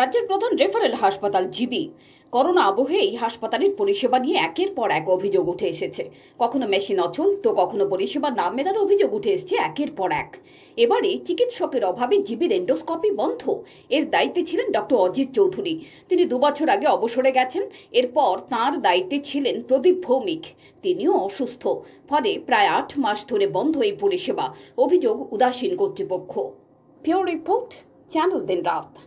রাজ্যের প্রধান রেফারেল হাসপাতাল জিবি করোনা আবহে এই হাসপাতালের পরিষেবা নিয়ে একের পর এক অভিযোগ উঠে এসেছে কখনো মেশিন অচল তো কখনো পরিষেবা না মেলার অভিযোগ উঠে এসেছে একের পর এক এবারে চিকিৎসকের অভাবে জিবির এন্ডোস্কপি বন্ধ এর দায়িত্বে ছিলেন ডক্টর অজিত চৌধুরী তিনি দুবছর আগে অবসরে গেছেন এরপর তার দায়িত্বে ছিলেন প্রদীপ ভৌমিক তিনিও অসুস্থ ফলে প্রায় আট মাস ধরে বন্ধ এই পরিষেবা অভিযোগ উদাসীন কর্তৃপক্ষ ফিও রিপোর্ট চ্যানেল দিন রাত